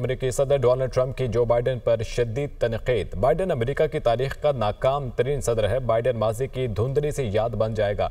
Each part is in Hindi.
अमरीकी सदर डोनल्ड ट्रंप की जो बाइडन पर शदीद तनकीद बाइडन अमरीका की तारीख का नाकाम तरीन सदर है बाइडन माजी की धुंधली से याद बन जाएगा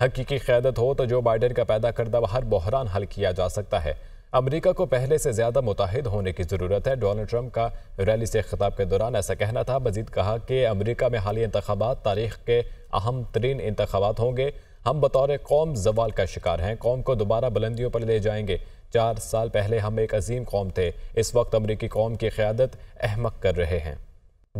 हकीकी क्यादत हो तो जो बाइडन का पैदा करदा हर बहरान हल किया जा सकता है अमरीका को पहले से ज़्यादा मुतहद होने की ज़रूरत है डोनल्ड ट्रंप का रैली से खिताब के दौरान ऐसा कहना था मजीद कहा कि अमरीका में हाली इंतबात तारीख के अहम तरीन इंतबात होंगे हम बतौर कौम जवाल का शिकार हैं कौम को दोबारा बुलंदियों पर ले जाएंगे चार साल पहले हम एक अजीम कौम थे इस वक्त अमरीकी कौम की क्यादत अहमक कर रहे हैं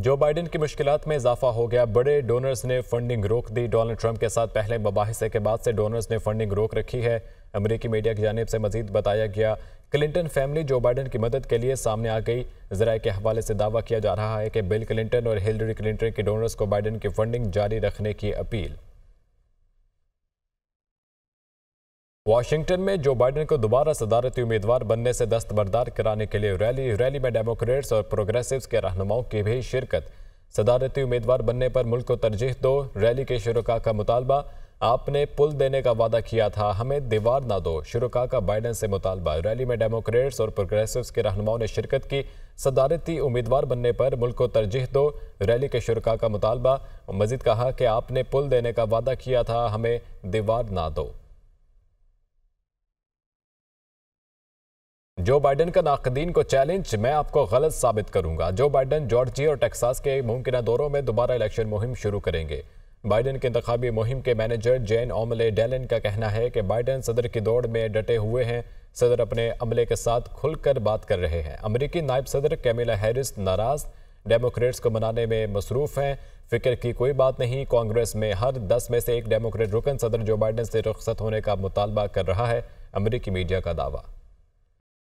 जो बाइडन की मुश्किल में इजाफा हो गया बड़े डोनर्स ने फंडिंग रोक दी डोनाल्ड ट्रंप के साथ पहले मुबासे के बाद से डोनर्स ने फंडिंग रोक रखी है अमरीकी मीडिया की जानब से मजीद बताया गया क्लिंटन फैमिली जो बाइडन की मदद के लिए सामने आ गई जराए के हवाले से दावा किया जा रहा है कि बिल क्लिंटन और हिलरी क्लिंटन के डोनर्स को बाइडन की फंडिंग जारी रखने की अपील वाशिंगटन में जो बाइडेन को दोबारा सदारती उम्मीदवार बनने से दस्तबरदार कराने के लिए रैली रैली में डेमोक्रेट्स और प्रोग्रेसिव्स के रहनुमाओं की भी शिरकत सदारती उम्मीदवार बनने पर मुल्क को तरजीह दो रैली के शुरा का मुतालबा आपने पुल देने का वादा किया था हमें दीवार ना दो शुरुका का बाइडन से मुतालबा रैली में डेमोक्रेट्स और प्रोग्रेसिव्स के रहनुमाओं ने शिरकत की सदारती उम्मीदवार बनने पर मुल्क को तरजीह दो रैली के शुरा का मुतालबा मजीद कहा कि आपने पुल देने का वादा किया था हमें दीवार ना दो जो बाइडन का नाकदीन को चैलेंज मैं आपको गलत साबित करूंगा जो बाइडन जॉर्जिया और टेक्सास के मुमकिन दौरों में दोबारा इलेक्शन मुहिम शुरू करेंगे बाइडन के इंतबी मुहिम के मैनेजर जैन ओमले डेलन का कहना है कि बाइडन सदर की दौड़ में डटे हुए हैं सदर अपने अमले के साथ खुलकर बात कर रहे हैं अमरीकी नायब सदर कैमिला हैरिस नाराज डेमोक्रेट्स को मनाने में मसरूफ़ हैं फिक्र की कोई बात नहीं कांग्रेस में हर दस में से एक डेमोक्रेट रुकन सदर जो बाइडन से रुखसत होने का मुतालबा कर रहा है अमरीकी मीडिया का दावा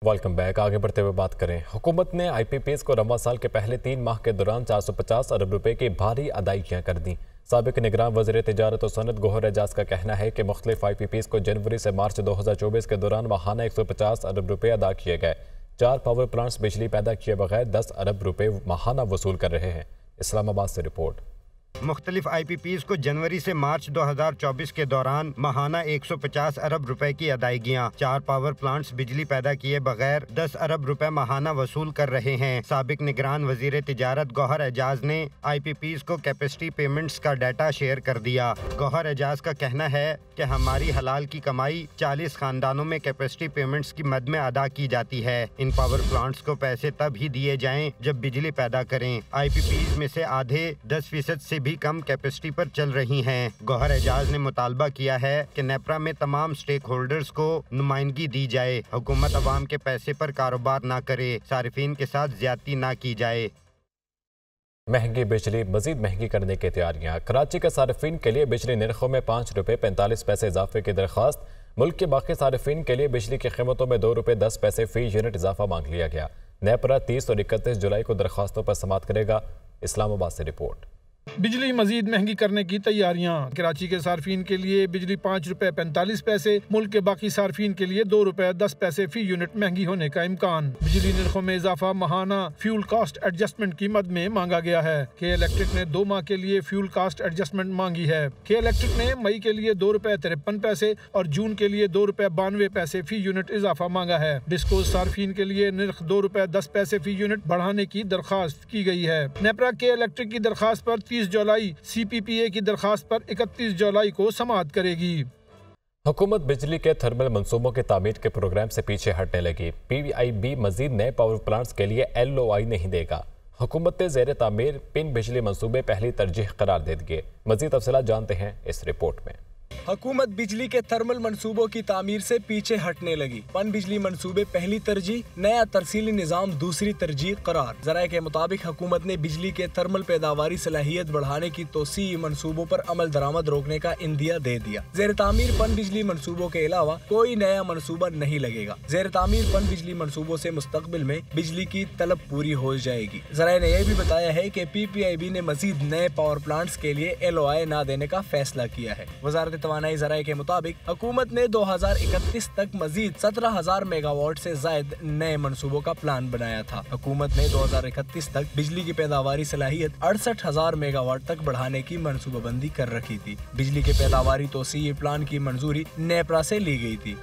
वेलकम बैक आगे बढ़ते हुए बात करें हुकूमत ने आईपीपीएस को रवा साल के पहले तीन माह के दौरान 450 अरब रुपए की भारी अदायगियाँ कर दी सबक निगरान वजर तजारत और सनत गोहर एजाज का कहना है कि मुख्त आई पी एस को जनवरी से मार्च दो हज़ार चौबीस के दौरान माहाना एक सौ पचास अरब रुपये अदा किए गए चार पावर प्लांट्स बिजली पैदा किए बगैर दस अरब रुपये माहाना वसूल कर रहे हैं इस्लामाबाद से रिपोर्ट मुख्तलिफ आई पी पीज को जनवरी से मार्च 2024 के दौरान महाना 150 अरब रुपए की अदायगियां चार पावर प्लांट्स बिजली पैदा किए बगैर 10 अरब रुपए महाना वसूल कर रहे हैं सबक निगरान वजीर तजारत गौहर एजाज ने आई पी पीज को कैपेसिटी पेमेंट्स का डाटा शेयर कर दिया गौहर एजाज का कहना है कि हमारी हलाल की कमाई चालीस खानदानों में कैपेसिटी पेमेंट्स की मद में अदा की जाती है इन पावर प्लांट्स को पैसे तब ही दिए जाए जब बिजली पैदा करें आई पी पीज में से आधे दस फीसद ऐसी भी कम कैपेसिटी पर चल रही हैं। गौहर एजाज ने मुतालबा किया है कि नेपरा में तमाम स्टेक होल्डर्स को नुमाइंदगी दी जाए हुकूमत आवाम के पैसे पर कारोबार ना करे सार्फिन के साथ ज्यादती ना की जाए महंगी बिजली मजीद महंगी करने की तैयारियां कराची के सार्फिन के लिए बिजली निरखों में पाँच रुपये पैंतालीस पैसे इजाफे की दरख्वास्त मुल्क के बाकी सार्फिन के लिए बिजली की कीमतों में दो रुपये दस पैसे फी यूनिट इजाफा मांग लिया गया नेपरा तीस और इकतीस जुलाई को दरख्वास्तों पर समाप्त करेगा इस्लामाबाद से रिपोर्ट बिजली मजीद महंगी करने की तैयारियाँ कराची के सार्फिन के लिए बिजली पाँच रुपए पैंतालीस पैसे मुल्क के बाकी सार्फिन के लिए दो रुपए दस पैसे फी यूनिट महंगी होने का इम्कान बिजली नरखों में इजाफा महाना फ्यूल कास्ट एडजस्टमेंट की मद में मांगा गया है के इलेक्ट्रिक ने दो माह के लिए फ्यूल कास्ट एडजस्टमेंट मांगी है के इलेक्ट्रिक ने मई के लिए दो रुपए तिरपन पैसे और जून के लिए दो रुपए बानवे पैसे फी यूनिट इजाफा मांगा है डिस्को सार्फिन के लिए निर्ख दो रुपए दस पैसे फी यूनिट बढ़ाने की दरखास्त की गई है नेपरा के इलेक्ट्रिक की दरखास्त आरोप इक्कीस जुलाई सी पी पी ए की दरखास्त पर इकतीस जुलाई को समाप्त करेगी हुकूमत बिजली के थर्मल मनसूबों के तामीर के प्रोग्राम से पीछे हटने लगी पी आई बी मजीद नए पावर प्लांट्स के लिए एल ओ आई नहीं देगा हुकूमत ने जेर तामीर पिन बिजली मनसूबे पहली तरजीह करार दे दिए मजीद तफसला जानते हैं इस रिपोर्ट में हुकूमत बिजली के थर्मल मंसूबों की तमीर से पीछे हटने लगी पन बिजली मंसूबे पहली तरजीह नया तरसीली निज़ाम दूसरी तरजीह करार जरा के मुताबिक हुकूमत ने बिजली के थर्मल पैदावार सलाहियत बढ़ाने की तोसी मनसूबों पर अमल दरामद रोकने का इंदिया दे दिया जेर तमीर पन बिजली मनसूबों के अलावा कोई नया मनसूबा नहीं लगेगा जेर तमीर पन बिजली मनसूबों ऐसी मुस्तबिल में बिजली की तलब पूरी हो जाएगी जरा ने यह भी बताया है की पी पी आई बी ने मजीद नए पावर प्लांट्स के लिए एल ओ आई न देने का फैसला किया है वजारत तोानाई जराये के मुताबिक हुकूमत ने 2031 तक मजीद 17,000 मेगावाट से जायद नए मनसूबों का प्लान बनाया था हुकूमत ने 2031 तक बिजली की पैदावार सलाहियत अड़सठ हजार मेगावाट तक बढ़ाने की मनसूबाबंदी कर रखी थी बिजली के पैदावार तो प्लान की मंजूरी नेपरा ऐसी ली गयी थी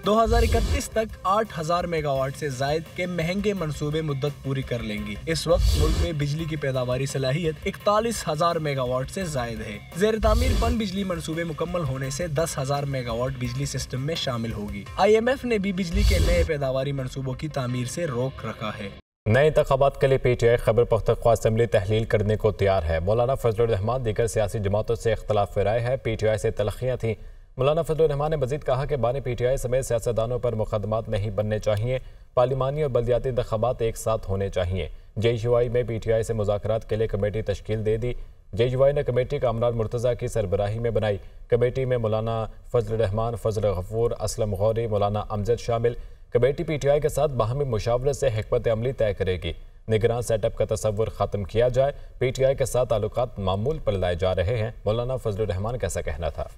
इकतीस तक हजार मेगावाट ऐसी जायद के महंगे मनसूबे मुद्दत पूरी कर लेंगी इस वक्त मुल्क में बिजली की पैदावार सलाहियत इकतालीस हजार मेगावाट से जायद है जेर तमीर पन बिजली मनसूबे मुकम्मल होने से से दस हजार मेगावाट बिजली सिस्टम में शामिल होगी आईएमएफ ने भी बिजली के नए पैदावार मनसूबों की तमीर से रोक रखा है नए इंतबात के लिए पीटीआई खबर पख्तवा असम्बली तहलील करने को तैयार है मौलाना फजलरहमान दीगर सियासी जमातों से अख्तलाफ राय है पी टी आई से तलखियाँ थी मौलाना फजलरहमान ने मजीद कहा कि बानी पी टी आई समेत सियासतदानों पर मुकदमा नहीं बनने चाहिए पार्लिमानी और बलदियाती इंतबात एक साथ होने चाहिए जे यू आई में पी टी आई से मुजाकर के लिए कमेटी तश्ील दे दी जे ने कमेटी कामरान मुर्तज़ा की सरबराही में बनाई कमेटी में मौलाना फजल रहमान फजल गफूर असलम गौरी मौलाना अमजद शामिल कमेटी पी टी आई के साथ बाहमी मुशावर से हमत अमली तय करेगी निगरान सेटअप का तस्वुर ख़त्म किया जाए पी टी आई के साथ ताल्लुक मामूल पर लाए जा रहे हैं मौलाना फजल रहमान का ऐसा कहना था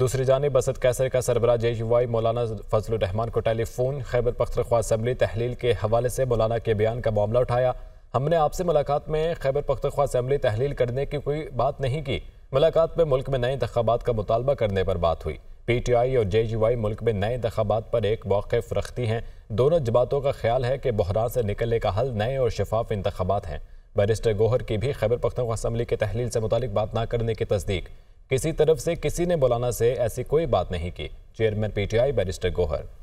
दूसरी जानब बसत कैसर का सरबरा जे यू आई मौलाना फजल रहमान को टेलीफोन खैबर पख्तरख्वा असम्बली तहलील के हवाले से मौलाना के बयान का मामला उठाया हमने आपसे मुलाकात में खैबर पख्तवा असम्बली तहलील करने की कोई बात नहीं की मुलाकात में मुल्क में नए इंतबात का मुतालबा करने पर बात हुई पी टी आई और जे यू वाई मुल्क में नए इंतबात पर एक मौकफ रखती हैं दोनों जमातों का ख्याल है कि बहरान से निकलने का हल नए और शफाफ इंतबात हैं बैरिस्टर गोहर की भी खैबर पख्तवा असम्बली के तहलील से मुतल बात ना करने की तस्दीक किसी तरफ से किसी ने बुलाना से ऐसी कोई बात नहीं की chairman P T I barrister Gohar